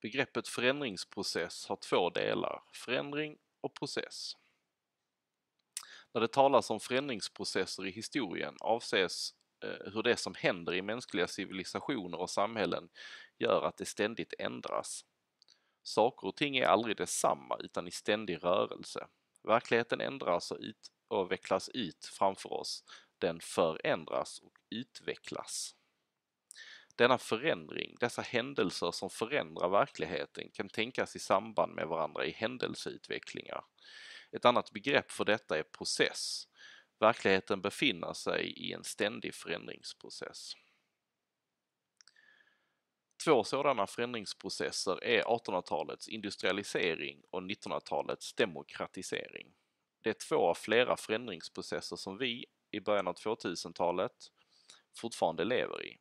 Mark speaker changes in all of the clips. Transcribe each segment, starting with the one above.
Speaker 1: Begreppet förändringsprocess har två delar, förändring och process. När det talas om förändringsprocesser i historien avses eh, hur det som händer i mänskliga civilisationer och samhällen gör att det ständigt ändras. Saker och ting är aldrig detsamma utan i ständig rörelse. Verkligheten ändras och, ut vecklas ut framför oss. Den förändras och utvecklas. Denna förändring, dessa händelser som förändrar verkligheten kan tänkas i samband med varandra i händelseutvecklingar. Ett annat begrepp för detta är process. Verkligheten befinner sig i en ständig förändringsprocess. Två sådana förändringsprocesser är 1800-talets industrialisering och 1900-talets demokratisering. Det är två av flera förändringsprocesser som vi, i början av 2000-talet, fortfarande lever i.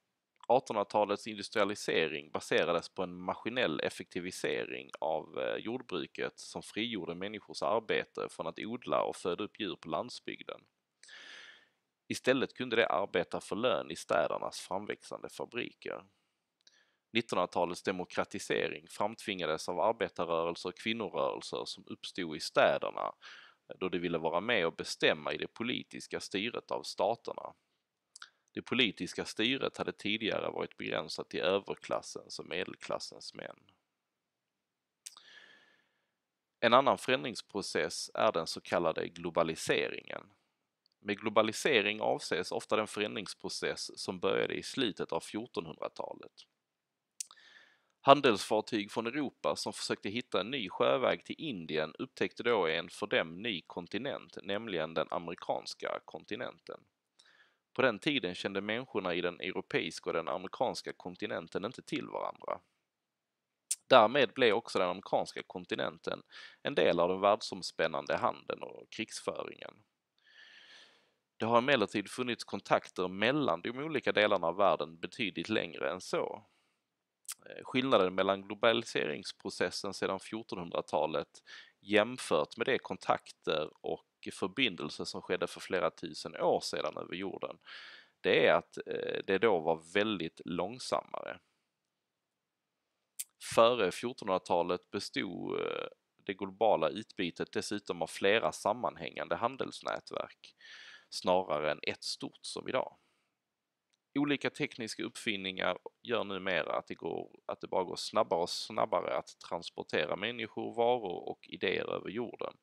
Speaker 1: 1800-talets industrialisering baserades på en maskinell effektivisering av eh, jordbruket som frigjorde människors arbete från att odla och föda upp djur på landsbygden. Istället kunde de arbeta för lön i städernas framväxande fabriker. 1900-talets demokratisering framtvingades av arbetarrörelser och kvinnorörelser som uppstod i städerna eh, då de ville vara med och bestämma i det politiska styret av staterna. Det politiska styret hade tidigare varit begränsat till överklassens och medelklassens män. En annan förändringsprocess är den så kallade globaliseringen. Med globalisering avses ofta den förändringsprocess som började i slutet av 1400-talet. Handelsfartyg från Europa som försökte hitta en ny sjöväg till Indien upptäckte då en för dem ny kontinent, nämligen den amerikanska kontinenten. På den tiden kände människorna i den europeiska och den amerikanska kontinenten inte till varandra. Därmed blev också den amerikanska kontinenten en del av den världsomspännande handeln och krigsföringen. Det har emellertid funnits kontakter mellan de olika delarna av världen betydligt längre än så. Eh, skillnaden mellan globaliseringsprocessen sedan 1400-talet jämfört med de kontakter och förbindelse som skedde för flera tusen år sedan över jorden, det är att eh, det då var väldigt långsammare. Före 1400-talet bestod eh, det globala utbytet dessutom av flera sammanhängande handelsnätverk snarare än ett stort som idag. Olika tekniska uppfinningar gör numera att det, går, att det bara går snabbare och snabbare att transportera människor, varor och idéer över jorden.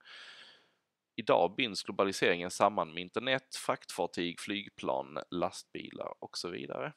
Speaker 1: Idag binds globaliseringen samman med internet, fraktfartyg, flygplan, lastbilar och så vidare.